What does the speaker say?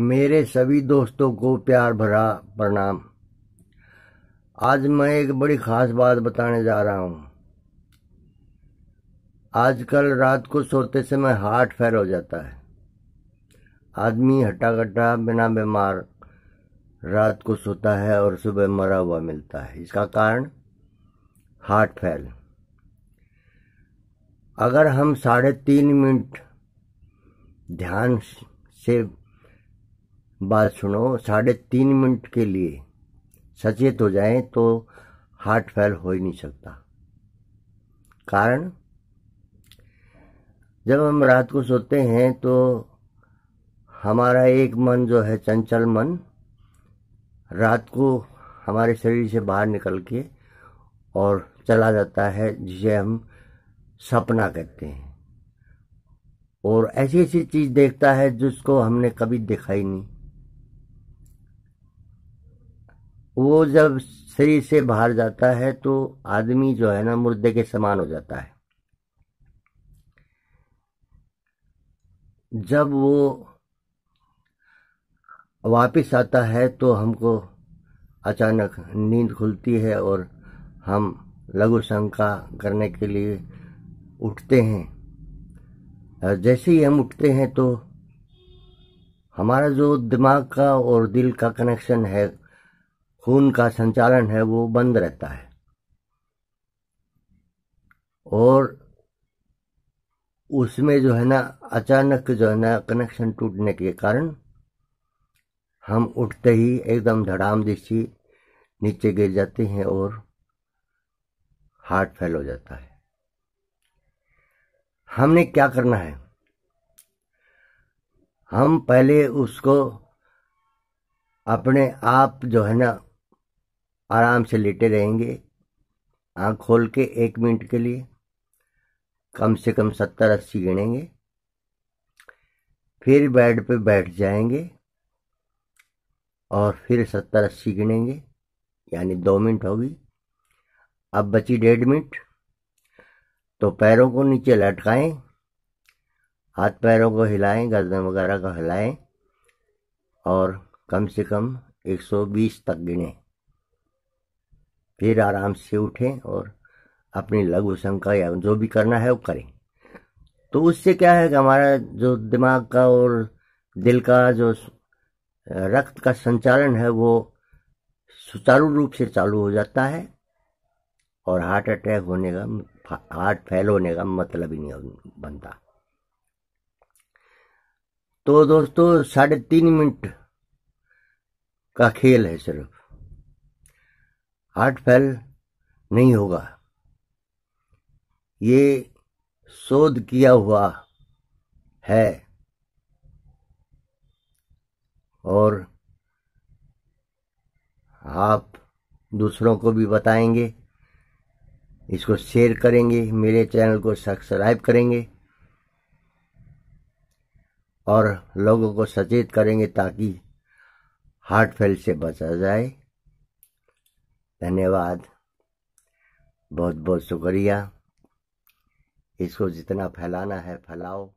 मेरे सभी दोस्तों को प्यार भरा प्रणाम आज मैं एक बड़ी ख़ास बात बताने जा रहा हूं आजकल रात को सोते समय हार्ट फेल हो जाता है आदमी हटा कटा बिना बीमार रात को सोता है और सुबह मरा हुआ मिलता है इसका कारण हार्ट फेल अगर हम साढ़े तीन मिनट ध्यान से बात सुनो साढ़े तीन मिनट के लिए सचेत हो जाए तो हार्ट फेल हो ही नहीं सकता कारण जब हम रात को सोते हैं तो हमारा एक मन जो है चंचल मन रात को हमारे शरीर से बाहर निकल के और चला जाता है जिसे हम सपना कहते हैं और ऐसी ऐसी चीज़ देखता है जिसको हमने कभी देखा ही नहीं वो जब शरीर से बाहर जाता है तो आदमी जो है ना मुर्दे के समान हो जाता है जब वो वापस आता है तो हमको अचानक नींद खुलती है और हम लघु शंका करने के लिए उठते हैं जैसे ही हम उठते हैं तो हमारा जो दिमाग का और दिल का कनेक्शन है खून का संचालन है वो बंद रहता है और उसमें जो है ना अचानक जो है ना कनेक्शन टूटने के कारण हम उठते ही एकदम धड़ाम दिशी नीचे गिर जाते हैं और हार्ट फेल हो जाता है हमने क्या करना है हम पहले उसको अपने आप जो है ना आराम से लेटे रहेंगे आँख खोल के एक मिनट के लिए कम से कम सत्तर अस्सी गिनेंगे फिर बेड पे बैठ जाएंगे और फिर सत्तर अस्सी गिनेंगे यानी दो मिनट होगी अब बची डेढ़ मिनट तो पैरों को नीचे लटकाएं हाथ पैरों को हिलाएं गर्दन वगैरह को हिलाएं और कम से कम 120 तक गिनें फिर आराम से उठें और अपनी लघु शंका या जो भी करना है वो करें तो उससे क्या है कि हमारा जो दिमाग का और दिल का जो रक्त का संचालन है वो सुचारू रूप से चालू हो जाता है और हार्ट अटैक होने का हार्ट फेल होने का मतलब ही नहीं बनता तो दोस्तों साढ़े तीन मिनट का खेल है सिर्फ हार्ट फेल नहीं होगा ये शोध किया हुआ है और आप दूसरों को भी बताएंगे इसको शेयर करेंगे मेरे चैनल को सब्सक्राइब करेंगे और लोगों को सचेत करेंगे ताकि हार्ट फेल से बचा जाए धन्यवाद बहुत बहुत शुक्रिया इसको जितना फैलाना है फैलाओ